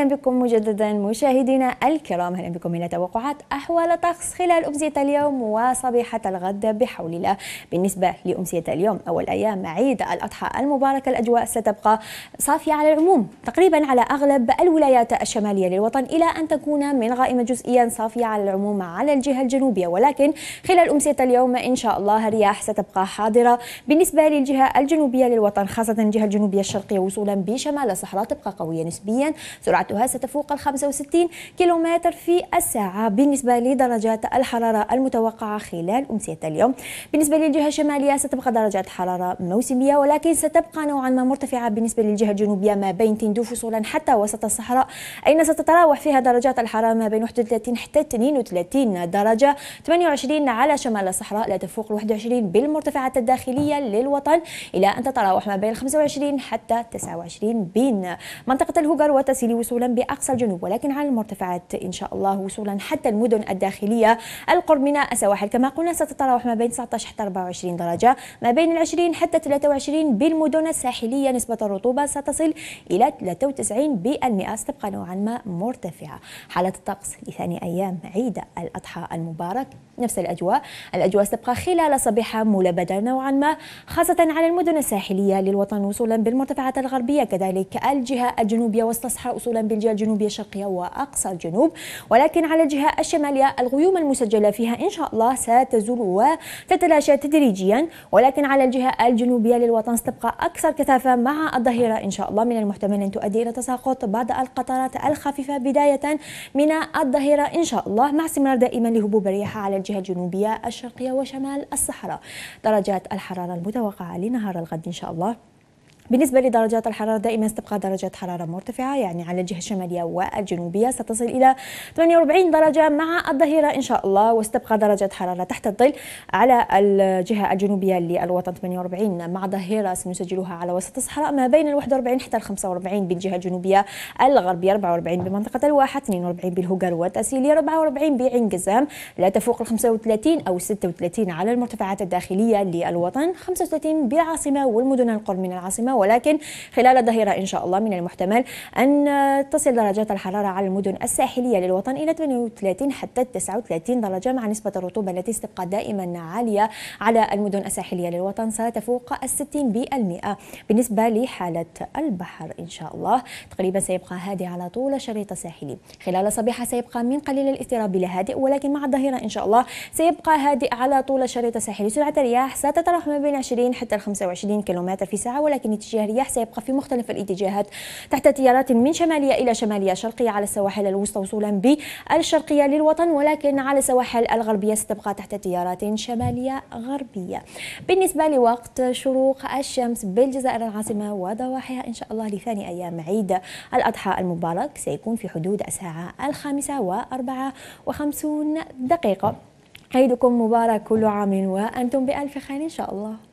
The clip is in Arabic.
اهلا بكم مجددا مشاهدينا الكرام اهلا بكم الى توقعات احوال الطقس خلال امسيه اليوم وصبيحه الغد بحول الله بالنسبه لامسيه اليوم اول ايام عيد الاضحى المبارك الاجواء ستبقى صافيه على العموم تقريبا على اغلب الولايات الشماليه للوطن الى ان تكون من غائمه جزئيا صافيه على العموم على الجهه الجنوبيه ولكن خلال امسيه اليوم ان شاء الله الرياح ستبقى حاضره بالنسبه للجهه الجنوبيه للوطن خاصه الجهه الجنوبيه الشرقيه وصولا بشمال الصحراء تبقى قويه نسبيا سرعه سرعتها ستفوق ال 65 كيلومتر في الساعة بالنسبة لدرجات الحرارة المتوقعة خلال أمسية اليوم بالنسبة للجهة الشمالية ستبقى درجات حرارة موسمية ولكن ستبقى نوعا ما مرتفعة بالنسبة للجهة الجنوبية ما بين تندوف وصولا حتى وسط الصحراء أين ستتراوح فيها درجات الحرارة ما بين 31 حتى 32 درجة 28 على شمال الصحراء لا تفوق 21 بالمرتفعات الداخلية للوطن إلى أن تتراوح ما بين 25 حتى 29 بين منطقة الهوغر وتسيلي وصولا وصولا باقصى الجنوب ولكن على المرتفعات ان شاء الله وصولا حتى المدن الداخليه القرب من السواحل كما قلنا ستتراوح ما بين 19 حتى 24 درجه ما بين 20 حتى 23 بالمدن الساحليه نسبه الرطوبه ستصل الى 93% بالمئه ستبقى نوعا ما مرتفعه حاله الطقس لثاني ايام عيد الاضحى المبارك نفس الأجواء الأجواء ستبقى خلال صبيحة ملبدة نوعا ما خاصة على المدن الساحلية للوطن وصولا بالمرتفعات الغربية كذلك الجهة الجنوبية وسط الصحراء وصولا بالجهة الجنوبية الشرقية وأقصى الجنوب ولكن على الجهة الشمالية الغيوم المسجلة فيها إن شاء الله ستزول وتتلاشى تدريجيا ولكن على الجهة الجنوبية للوطن ستبقى أكثر كثافة مع الظهيرة إن شاء الله من المحتمل أن تؤدي إلى تساقط بعض القطرات الخفيفة بداية من الظهيرة إن شاء الله مع استمرار دائما لهبوب الرياح على الجهة الجهة الجنوبية الشرقية وشمال الصحراء درجات الحرارة المتوقعة لنهار الغد إن شاء الله بالنسبة لدرجات الحرارة دائما ستبقى درجات حرارة مرتفعة يعني على الجهة الشمالية والجنوبية ستصل إلى 48 درجة مع الظهيرة إن شاء الله وستبقى درجات حرارة تحت الظل على الجهة الجنوبية للوطن 48 مع ظهيرة سنسجلها على وسط الصحراء ما بين ال 41 حتى ال 45 بالجهة الجنوبية الغربية 44 بمنطقة الواحة 42 بالهوغر والتسيلية 44 بعين قزام لا تفوق ال 35 أو 36 على المرتفعات الداخلية للوطن 35 بالعاصمة والمدن القرب من العاصمة ولكن خلال الظهيرة إن شاء الله من المحتمل أن تصل درجات الحرارة على المدن الساحلية للوطن إلى 38 حتى 39 درجة مع نسبة الرطوبة التي ستبقى دائما عالية على المدن الساحلية للوطن ستفوق ال 60% بالنسبة لحالة البحر إن شاء الله تقريبا سيبقى هادئ على طول الشريط الساحلي خلال الصبيحة سيبقى من قليل الاضطراب إلى هادئ ولكن مع الظهيرة إن شاء الله سيبقى هادئ على طول الشريط الساحلي سرعة الرياح ستتراوح ما بين 20 حتى 25 كيلومتر في ساعة ولكن اتجاه الرياح سيبقى في مختلف الاتجاهات تحت تيارات من شمالية إلى شمالية شرقية على السواحل الوسطى وصولا بالشرقية للوطن ولكن على السواحل الغربية ستبقى تحت تيارات شمالية غربية بالنسبة لوقت شروق الشمس بالجزائر العاصمة وضواحيها إن شاء الله لثاني أيام عيد الأضحى المبارك سيكون في حدود الساعة الخامسة وأربعة وخمسون دقيقة عيدكم مبارك كل عام وأنتم بألف خير إن شاء الله